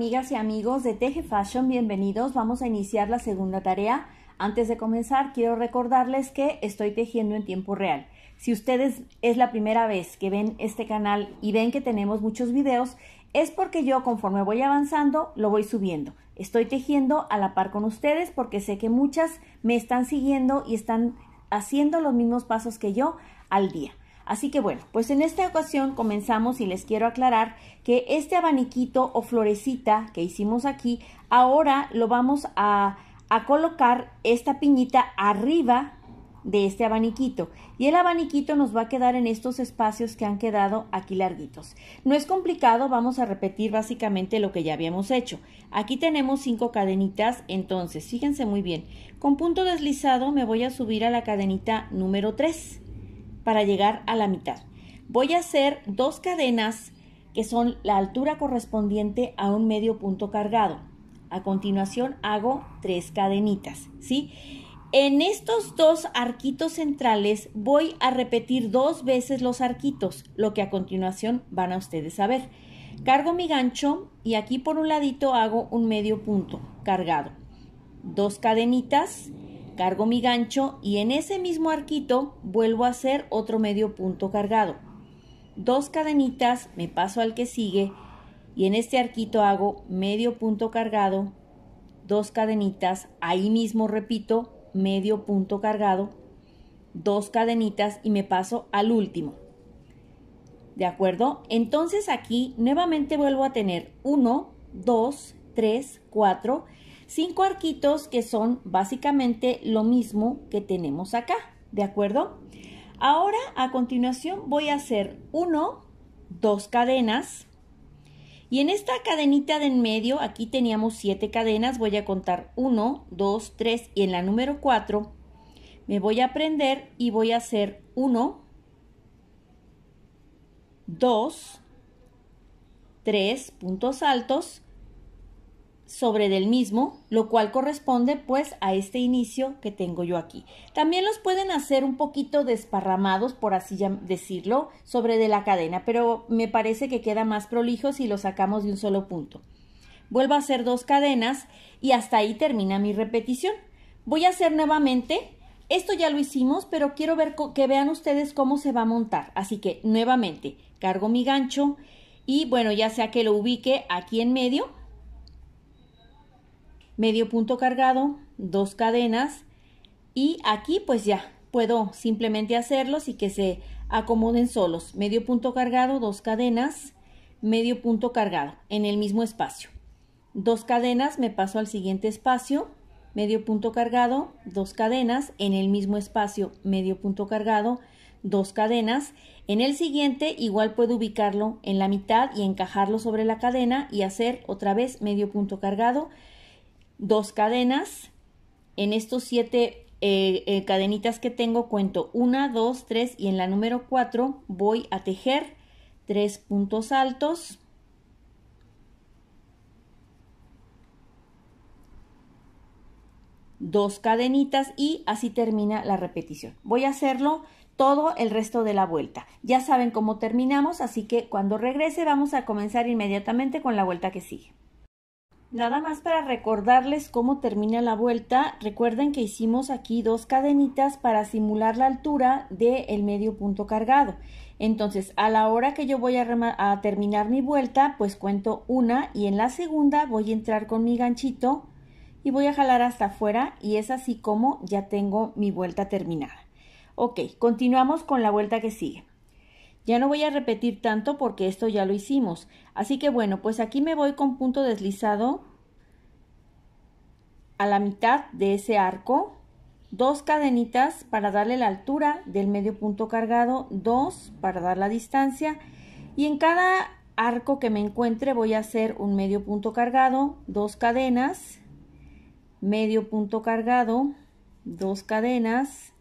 amigas y amigos de Teje Fashion, bienvenidos. Vamos a iniciar la segunda tarea. Antes de comenzar, quiero recordarles que estoy tejiendo en tiempo real. Si ustedes es la primera vez que ven este canal y ven que tenemos muchos videos, es porque yo conforme voy avanzando, lo voy subiendo. Estoy tejiendo a la par con ustedes porque sé que muchas me están siguiendo y están haciendo los mismos pasos que yo al día. Así que bueno, pues en esta ocasión comenzamos y les quiero aclarar que este abaniquito o florecita que hicimos aquí, ahora lo vamos a, colocar esta piñita arriba de este abaniquito y el abaniquito nos va a quedar en estos espacios que han quedado aquí larguitos. No es complicado, vamos a repetir básicamente lo que ya habíamos hecho. Aquí tenemos cinco cadenitas, entonces fíjense muy bien, con punto deslizado me voy a subir a la cadenita número 3 para llegar a la mitad. Voy a hacer dos cadenas que son la altura correspondiente a un medio punto cargado. A continuación hago tres cadenitas, ¿sí? En estos dos arquitos centrales voy a repetir dos veces los arquitos, lo que a continuación van a ustedes a ver. Cargo mi gancho y aquí por un ladito hago un medio punto cargado. Dos cadenitas cargo mi gancho y en ese mismo arquito vuelvo a hacer otro medio punto cargado. Dos cadenitas, me paso al que sigue y en este arquito hago medio punto cargado, dos cadenitas, ahí mismo repito, medio punto cargado, dos cadenitas y me paso al último. ¿De acuerdo? Entonces aquí nuevamente vuelvo a tener 1, 2, 3, 4 cinco arquitos que son básicamente lo mismo que tenemos acá, ¿de acuerdo? Ahora, a continuación, voy a hacer uno, dos cadenas. Y en esta cadenita de en medio, aquí teníamos siete cadenas, voy a contar uno, dos, tres, y en la número cuatro me voy a prender y voy a hacer uno, dos, tres puntos altos sobre del mismo, lo cual corresponde pues a este inicio que tengo yo aquí. También los pueden hacer un poquito desparramados, por así decirlo, sobre de la cadena, pero me parece que queda más prolijo si lo sacamos de un solo punto. Vuelvo a hacer dos cadenas y hasta ahí termina mi repetición. Voy a hacer nuevamente, esto ya lo hicimos, pero quiero ver que vean ustedes cómo se va a montar. Así que nuevamente cargo mi gancho y bueno, ya sea que lo ubique aquí en medio, medio punto cargado, dos cadenas y aquí pues ya puedo simplemente hacerlos y que se acomoden solos. Medio punto cargado, dos cadenas, medio punto cargado en el mismo espacio. Dos cadenas, me paso al siguiente espacio, medio punto cargado, dos cadenas en el mismo espacio, medio punto cargado, dos cadenas. En el siguiente igual puedo ubicarlo en la mitad y encajarlo sobre la cadena y hacer otra vez medio punto cargado, dos cadenas. En estos siete eh, eh, cadenitas que tengo cuento una, dos, tres y en la número cuatro voy a tejer tres puntos altos. dos cadenitas y así termina la repetición. Voy a hacerlo todo el resto de la vuelta. Ya saben cómo terminamos, así que cuando regrese vamos a comenzar inmediatamente con la vuelta que sigue. Nada más para recordarles cómo termina la vuelta, recuerden que hicimos aquí dos cadenitas para simular la altura del medio punto cargado. Entonces, a la hora que yo voy a, a, terminar mi vuelta, pues cuento una y en la segunda voy a entrar con mi ganchito y voy a jalar hasta afuera y es así como ya tengo mi vuelta terminada. Ok, continuamos con la vuelta que sigue. Ya no voy a repetir tanto porque esto ya lo hicimos. Así que bueno, pues aquí me voy con punto deslizado a la mitad de ese arco, dos cadenitas para darle la altura del medio punto cargado, dos para dar la distancia y en cada arco que me encuentre voy a hacer un medio punto cargado, dos cadenas, medio punto cargado, dos cadenas,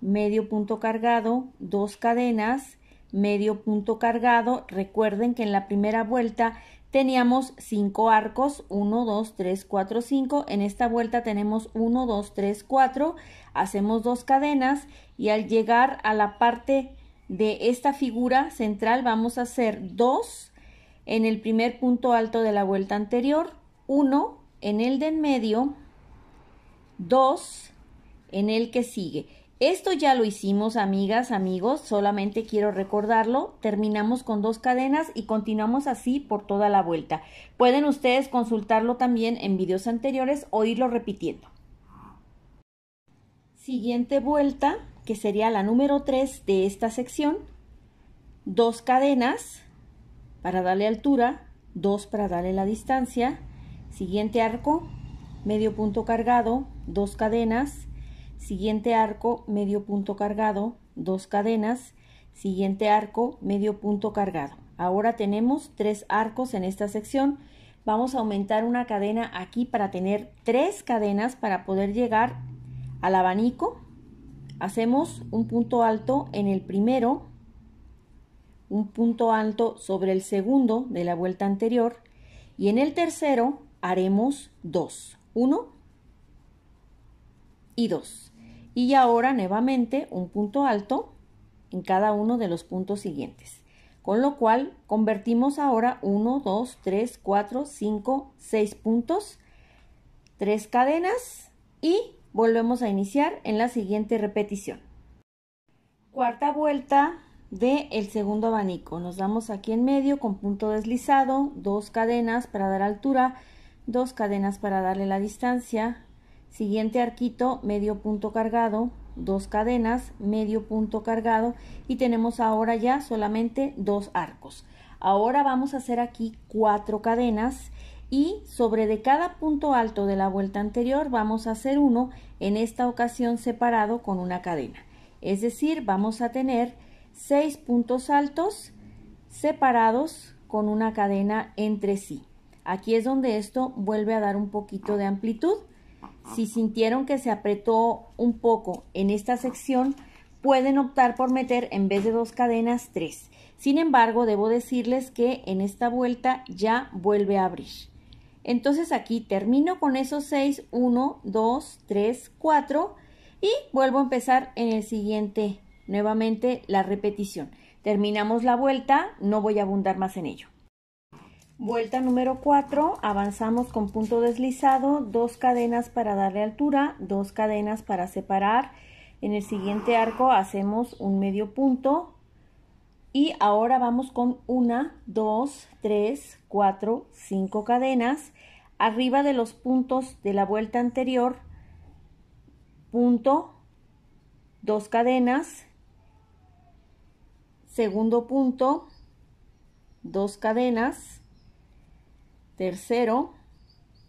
medio punto cargado, dos cadenas, medio punto cargado. Recuerden que en la primera vuelta teníamos 5 arcos, 1, 2, 3, 4, 5. En esta vuelta tenemos 1, 2, 3, 4. Hacemos dos cadenas y al llegar a la parte de esta figura central vamos a hacer 2 en el primer punto alto de la vuelta anterior, 1 en el de en medio, 2 en el que sigue. Esto ya lo hicimos, amigas, amigos, solamente quiero recordarlo. Terminamos con dos cadenas y continuamos así por toda la vuelta. Pueden ustedes consultarlo también en videos anteriores o irlo repitiendo. Siguiente vuelta, que sería la número 3 de esta sección. Dos cadenas para darle altura, dos para darle la distancia. Siguiente arco, medio punto cargado, dos cadenas siguiente arco medio punto cargado, dos cadenas, siguiente arco medio punto cargado. Ahora tenemos tres arcos en esta sección. Vamos a aumentar una cadena aquí para tener tres cadenas para poder llegar al abanico. Hacemos un punto alto en el primero, un punto alto sobre el segundo de la vuelta anterior y en el tercero haremos dos, uno y dos y ahora nuevamente un punto alto en cada uno de los puntos siguientes. Con lo cual convertimos ahora 1, 2, 3, 4, 5, 6 puntos, tres cadenas y volvemos a iniciar en la siguiente repetición. Cuarta vuelta del el segundo abanico. Nos damos aquí en medio con punto deslizado, dos cadenas para dar altura, dos cadenas para darle la distancia, Siguiente arquito, medio punto cargado, dos cadenas, medio punto cargado y tenemos ahora ya solamente dos arcos. Ahora vamos a hacer aquí cuatro cadenas y sobre de cada punto alto de la vuelta anterior vamos a hacer uno en esta ocasión separado con una cadena. Es decir, vamos a tener seis puntos altos separados con una cadena entre sí. Aquí es donde esto vuelve a dar un poquito de amplitud si sintieron que se apretó un poco en esta sección, pueden optar por meter en vez de dos cadenas, tres. Sin embargo, debo decirles que en esta vuelta ya vuelve a abrir. Entonces aquí termino con esos 6, 1, 2, 3, 4 y vuelvo a empezar en el siguiente, nuevamente la repetición. Terminamos la vuelta, no voy a abundar más en ello. Vuelta número 4, avanzamos con punto deslizado, dos cadenas para darle altura, dos cadenas para separar. En el siguiente arco hacemos un medio punto y ahora vamos con una, dos, tres, cuatro, cinco cadenas. Arriba de los puntos de la vuelta anterior, punto, dos cadenas, segundo punto, dos cadenas, Tercero,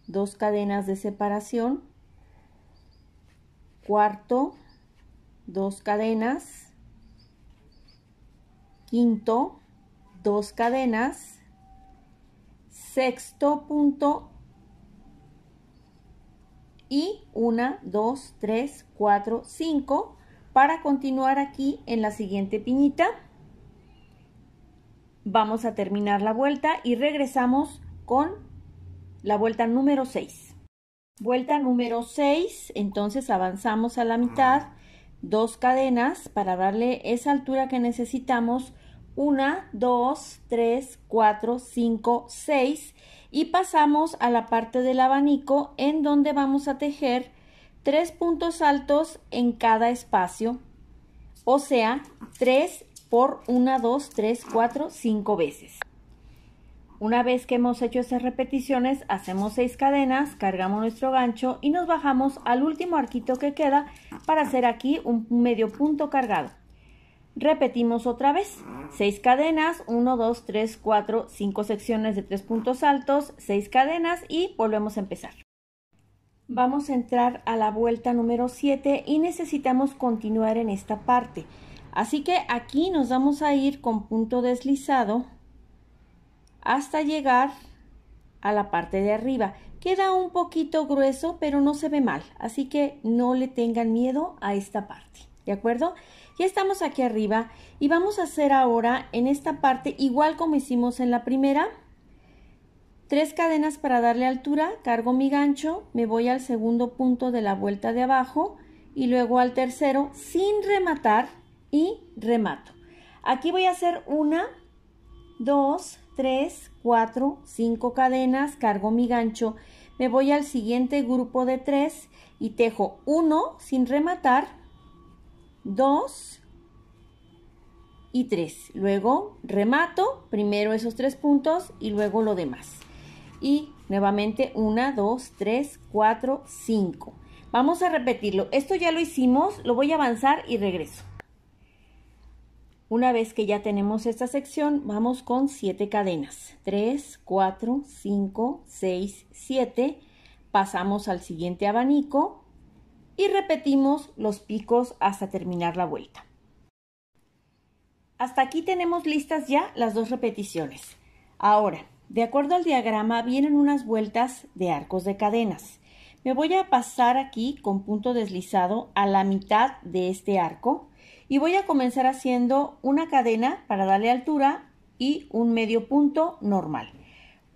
dos cadenas de separación. Cuarto, dos cadenas. Quinto, dos cadenas. Sexto punto. Y una, dos, tres, cuatro, cinco. Para continuar aquí en la siguiente piñita, vamos a terminar la vuelta y regresamos con la vuelta número 6. Vuelta número 6, entonces avanzamos a la mitad, dos cadenas para darle esa altura que necesitamos, 1, 2, 3, 4, 5, 6 y pasamos a la parte del abanico en donde vamos a tejer tres puntos altos en cada espacio, o sea, tres por una dos tres cuatro cinco veces. Una vez que hemos hecho esas repeticiones, hacemos seis cadenas, cargamos nuestro gancho y nos bajamos al último arquito que queda para hacer aquí un medio punto cargado. Repetimos otra vez. seis cadenas, 1, 2, 3, 4, 5 secciones de 3 puntos altos, 6 cadenas y volvemos a empezar. Vamos a entrar a la vuelta número 7 y necesitamos continuar en esta parte. Así que aquí nos vamos a ir con punto deslizado hasta llegar a la parte de arriba. Queda un poquito grueso, pero no se ve mal, así que no le tengan miedo a esta parte, ¿de acuerdo? Ya estamos aquí arriba y vamos a hacer ahora en esta parte, igual como hicimos en la primera, tres cadenas para darle altura, cargo mi gancho, me voy al segundo punto de la vuelta de abajo y luego al tercero sin rematar y remato. Aquí voy a hacer una, dos, 3, 4, 5 cadenas, cargo mi gancho, me voy al siguiente grupo de 3 y tejo 1 sin rematar, 2 y 3. Luego remato primero esos tres puntos y luego lo demás. Y nuevamente 1, 2, 3, 4, 5. Vamos a repetirlo. Esto ya lo hicimos, lo voy a avanzar y regreso. Una vez que ya tenemos esta sección, vamos con 7 cadenas. 3, 4, 5, 6, 7. Pasamos al siguiente abanico y repetimos los picos hasta terminar la vuelta. Hasta aquí tenemos listas ya las dos repeticiones. Ahora, de acuerdo al diagrama, vienen unas vueltas de arcos de cadenas. Me voy a pasar aquí con punto deslizado a la mitad de este arco y voy a comenzar haciendo una cadena para darle altura y un medio punto normal.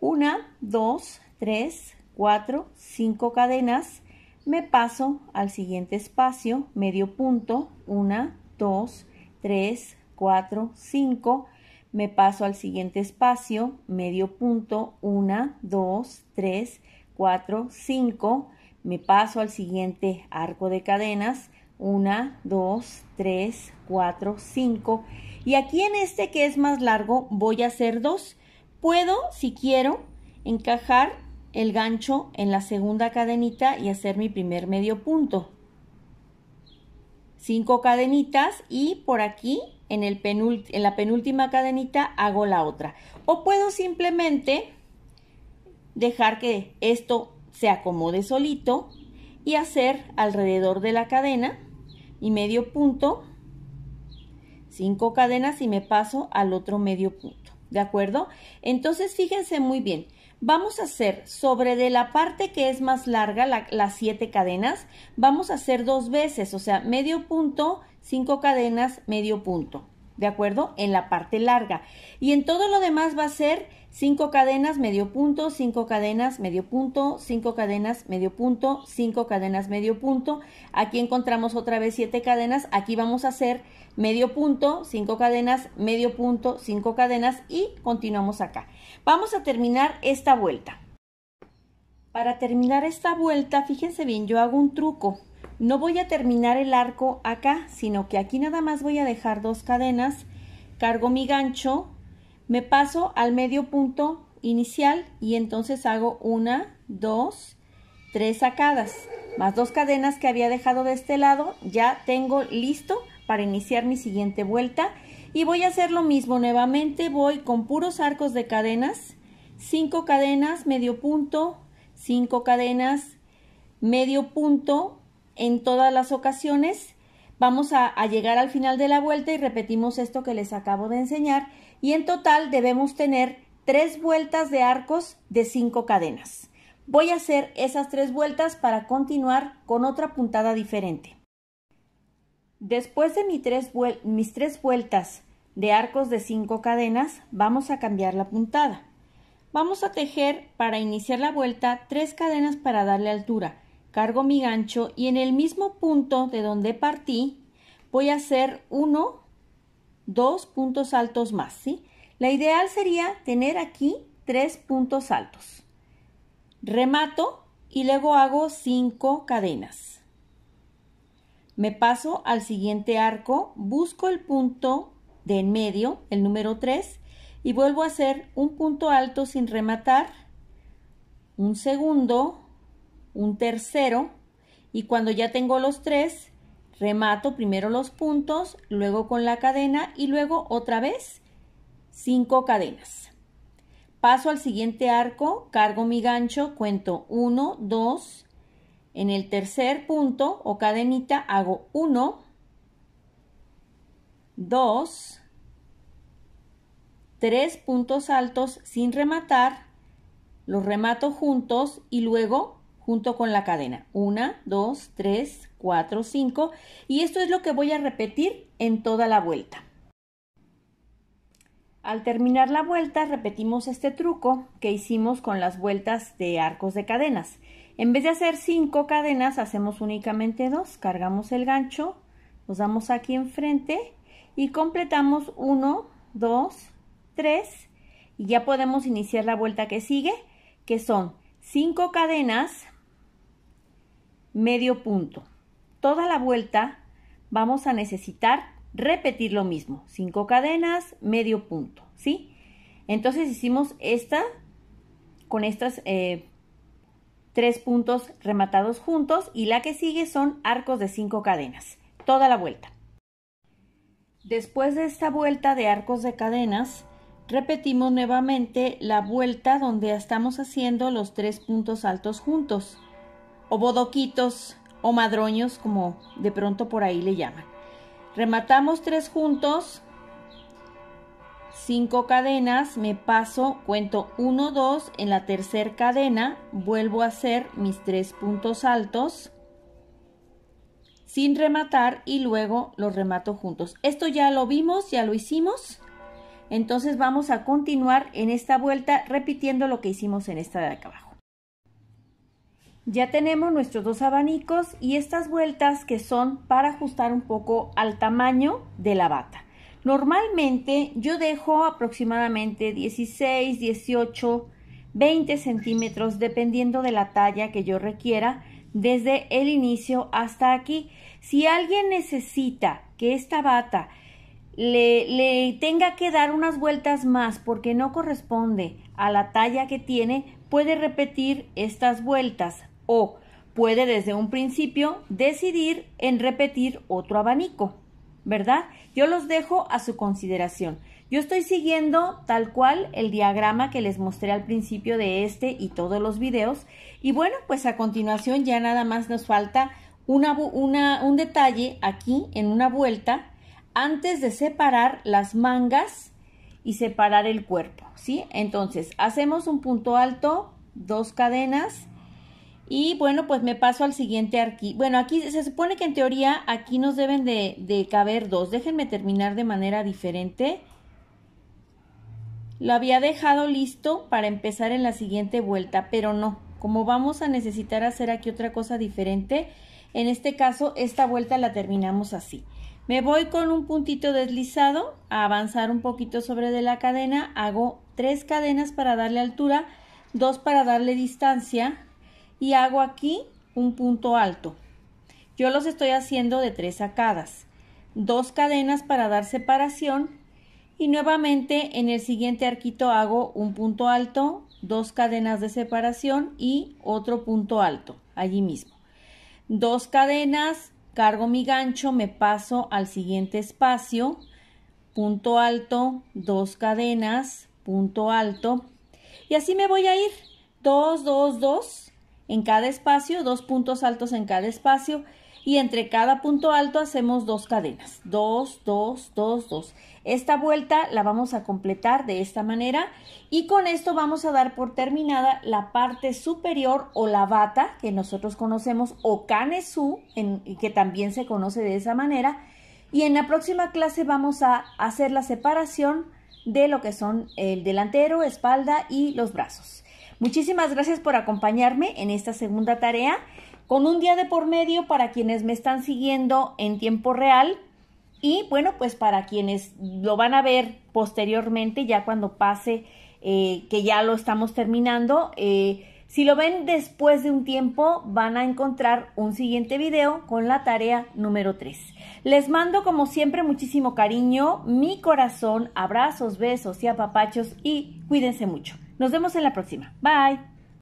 Una, dos, tres, cuatro, cinco cadenas. Me paso al siguiente espacio, medio punto, una, dos, tres, cuatro, cinco. Me paso al siguiente espacio, medio punto, una, dos, tres, cuatro, cinco. Me paso al siguiente arco de cadenas una, dos, tres, cuatro, cinco. Y aquí en este que es más largo voy a hacer dos. Puedo, si quiero, encajar el gancho en la segunda cadenita y hacer mi primer medio punto. Cinco cadenitas y por aquí en, el en la penúltima cadenita hago la otra. O puedo simplemente dejar que esto se acomode solito y hacer alrededor de la cadena y medio punto, cinco cadenas y me paso al otro medio punto, ¿de acuerdo? Entonces fíjense muy bien, vamos a hacer sobre de la parte que es más larga, las siete cadenas, vamos a hacer dos veces, o sea, medio punto, cinco cadenas, medio punto, ¿de acuerdo? En la parte larga. Y en todo lo demás va a ser 5 cadenas, medio punto, 5 cadenas, medio punto, 5 cadenas, medio punto, 5 cadenas, medio punto. Aquí encontramos otra vez 7 cadenas. Aquí vamos a hacer medio punto, 5 cadenas, medio punto, 5 cadenas y continuamos acá. Vamos a terminar esta vuelta. Para terminar esta vuelta, fíjense bien, yo hago un truco. No voy a terminar el arco acá, sino que aquí nada más voy a dejar dos cadenas, cargo mi gancho, me paso al medio punto inicial y entonces hago una, dos, tres sacadas, más dos cadenas que había dejado de este lado, ya tengo listo para iniciar mi siguiente vuelta y voy a hacer lo mismo nuevamente, voy con puros arcos de cadenas, cinco cadenas, medio punto, cinco cadenas, medio punto en todas las ocasiones. Vamos a, llegar al final de la vuelta y repetimos esto que les acabo de enseñar y en total debemos tener tres vueltas de arcos de cinco cadenas. Voy a hacer esas tres vueltas para continuar con otra puntada diferente. Después de mis tres, vueltas de arcos de cinco cadenas, vamos a cambiar la puntada. Vamos a tejer para iniciar la vuelta tres cadenas para darle altura. Cargo mi gancho y en el mismo punto de donde partí voy a hacer uno dos puntos altos más, ¿sí? La ideal sería tener aquí tres puntos altos. Remato y luego hago cinco cadenas. Me paso al siguiente arco, busco el punto de en medio, el número 3, y vuelvo a hacer un punto alto sin rematar, un segundo, un tercero, y cuando ya tengo los tres, Remato primero los puntos, luego con la cadena y luego otra vez cinco cadenas. Paso al siguiente arco, cargo mi gancho, cuento 1, 2. En el tercer punto o cadenita hago 1, 2, 3 puntos altos sin rematar, los remato juntos y luego junto con la cadena. 1, 2, 3, 4, 5. Y esto es lo que voy a repetir en toda la vuelta. Al terminar la vuelta repetimos este truco que hicimos con las vueltas de arcos de cadenas. En vez de hacer 5 cadenas hacemos únicamente 2. Cargamos el gancho, nos damos aquí enfrente y completamos 1, 2, 3 y ya podemos iniciar la vuelta que sigue que son Cinco cadenas, medio punto. Toda la vuelta vamos a necesitar repetir lo mismo. Cinco cadenas, medio punto, ¿sí? Entonces hicimos esta con estas eh, tres puntos rematados juntos y la que sigue son arcos de cinco cadenas, toda la vuelta. Después de esta vuelta de arcos de cadenas, Repetimos nuevamente la vuelta donde estamos haciendo los tres puntos altos juntos, o bodoquitos o madroños como de pronto por ahí le llaman. Rematamos tres juntos, cinco cadenas, me paso, cuento uno, dos, en la tercera cadena vuelvo a hacer mis tres puntos altos sin rematar y luego los remato juntos. Esto ya lo vimos, ya lo hicimos. Entonces vamos a continuar en esta vuelta repitiendo lo que hicimos en esta de acá abajo. Ya tenemos nuestros dos abanicos y estas vueltas que son para ajustar un poco al tamaño de la bata. Normalmente yo dejo aproximadamente 16, 18, 20 centímetros dependiendo de la talla que yo requiera desde el inicio hasta aquí. Si alguien necesita que esta bata le, tenga que dar unas vueltas más porque no corresponde a la talla que tiene, puede repetir estas vueltas o puede desde un principio decidir en repetir otro abanico, ¿verdad? Yo los dejo a su consideración. Yo estoy siguiendo tal cual el diagrama que les mostré al principio de este y todos los videos. Y bueno, pues a continuación ya nada más nos falta un detalle aquí en una vuelta antes de separar las mangas y separar el cuerpo, ¿sí? Entonces, hacemos un punto alto, dos cadenas y bueno, pues me paso al siguiente aquí Bueno, aquí se supone que en teoría aquí nos deben de caber dos. Déjenme terminar de manera diferente. Lo había dejado listo para empezar en la siguiente vuelta, pero no. Como vamos a necesitar hacer aquí otra cosa diferente, en este caso esta vuelta la terminamos así. Me voy con un puntito deslizado a avanzar un poquito sobre de la cadena, hago tres cadenas para darle altura, dos para darle distancia y hago aquí un punto alto. Yo los estoy haciendo de tres sacadas, dos cadenas para dar separación y nuevamente en el siguiente arquito hago un punto alto, dos cadenas de separación y otro punto alto allí mismo. Dos cadenas, cargo mi gancho, me paso al siguiente espacio, punto alto, dos cadenas, punto alto, y así me voy a ir, dos, dos, dos, en cada espacio, dos puntos altos en cada espacio, y entre cada punto alto hacemos dos cadenas, dos, dos, dos, dos. Esta vuelta la vamos a completar de esta manera y con esto vamos a dar por terminada la parte superior o la bata que nosotros conocemos o canesú, que también se conoce de esa manera. Y en la próxima clase vamos a hacer la separación de lo que son el delantero, espalda y los brazos. Muchísimas gracias por acompañarme en esta segunda tarea con un día de por medio para quienes me están siguiendo en tiempo real y bueno, pues para quienes lo van a ver posteriormente, ya cuando pase, eh, que ya lo estamos terminando, eh, si lo ven después de un tiempo, van a encontrar un siguiente video con la tarea número 3. Les mando como siempre muchísimo cariño, mi corazón, abrazos, besos y apapachos y cuídense mucho. Nos vemos en la próxima. Bye.